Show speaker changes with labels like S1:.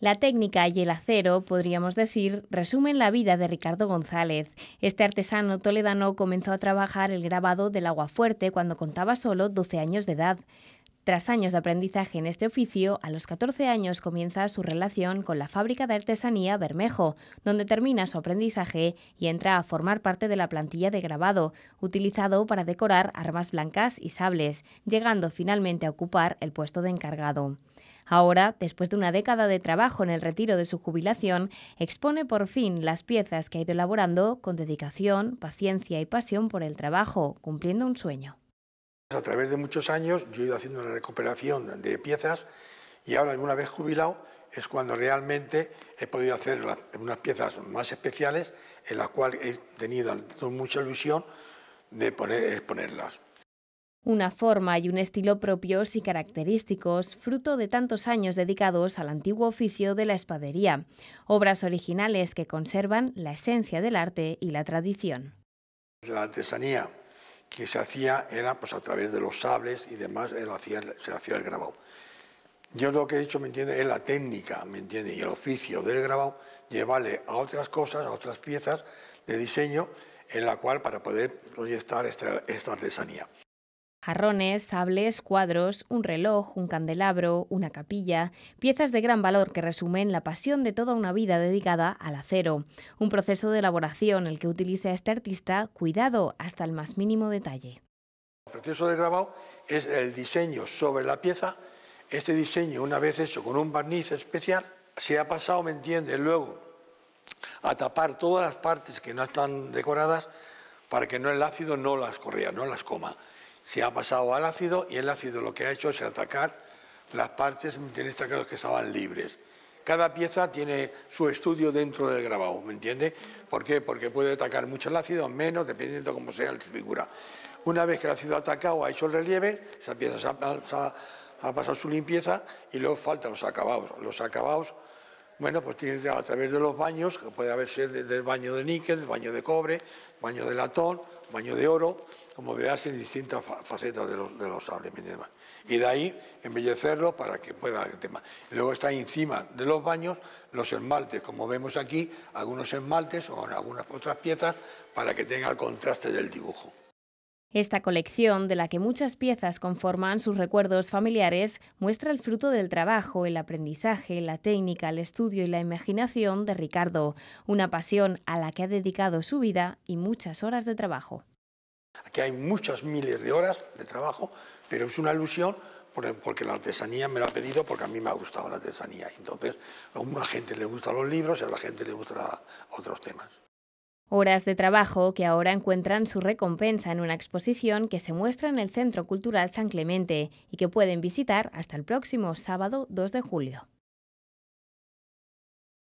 S1: La técnica y el acero, podríamos decir, resumen la vida de Ricardo González. Este artesano toledano comenzó a trabajar el grabado del agua fuerte cuando contaba solo 12 años de edad. Tras años de aprendizaje en este oficio, a los 14 años comienza su relación con la fábrica de artesanía Bermejo, donde termina su aprendizaje y entra a formar parte de la plantilla de grabado, utilizado para decorar armas blancas y sables, llegando finalmente a ocupar el puesto de encargado. Ahora, después de una década de trabajo en el retiro de su jubilación, expone por fin las piezas que ha ido elaborando con dedicación, paciencia y pasión por el trabajo, cumpliendo un sueño.
S2: A través de muchos años yo he ido haciendo la recuperación de piezas y ahora alguna vez jubilado es cuando realmente he podido hacer unas piezas más especiales en las cuales he tenido mucha ilusión de exponerlas.
S1: Una forma y un estilo propios y característicos, fruto de tantos años dedicados al antiguo oficio de la espadería, obras originales que conservan la esencia del arte y la tradición.
S2: La artesanía que se hacía era pues, a través de los sables y demás, se hacía el grabado. Yo lo que he dicho, ¿me entiende? Es la técnica, ¿me entiende? Y el oficio del grabado, llevarle a otras cosas, a otras piezas de diseño, en la cual para poder proyectar esta artesanía
S1: jarrones, sables, cuadros, un reloj, un candelabro, una capilla, piezas de gran valor que resumen la pasión de toda una vida dedicada al acero, un proceso de elaboración el que utiliza este artista cuidado hasta el más mínimo detalle.
S2: El proceso de grabado es el diseño sobre la pieza, este diseño una vez hecho con un barniz especial, se ha pasado, me entiendes, luego a tapar todas las partes que no están decoradas para que no el ácido no las corría, no las coma se ha pasado al ácido y el ácido lo que ha hecho es atacar las partes, en este que estaban libres. Cada pieza tiene su estudio dentro del grabado, ¿me entiende? ¿Por qué? Porque puede atacar mucho el ácido, menos, dependiendo de cómo sea la figura. Una vez que el ácido ha atacado, ha hecho el relieve, esa pieza ha, pasado su limpieza y luego faltan los acabados. Los acabados bueno, pues tienes a través de los baños, que puede haber ser del baño de níquel, baño de cobre, baño de latón, baño de oro, como verás en distintas facetas de los, de sables y de ahí embellecerlo para que pueda el tema. Luego está encima de los baños los esmaltes, como vemos aquí, algunos esmaltes o algunas otras piezas para que tenga el contraste del dibujo.
S1: Esta colección, de la que muchas piezas conforman sus recuerdos familiares, muestra el fruto del trabajo, el aprendizaje, la técnica, el estudio y la imaginación de Ricardo, una pasión a la que ha dedicado su vida y muchas horas de trabajo.
S2: Aquí hay muchas miles de horas de trabajo, pero es una ilusión porque la artesanía me lo ha pedido porque a mí me ha gustado la artesanía. Entonces, a una gente le gustan los libros y a la gente le gustan otros temas.
S1: Horas de trabajo que ahora encuentran su recompensa en una exposición que se muestra en el Centro Cultural San Clemente y que pueden visitar hasta el próximo sábado 2 de julio.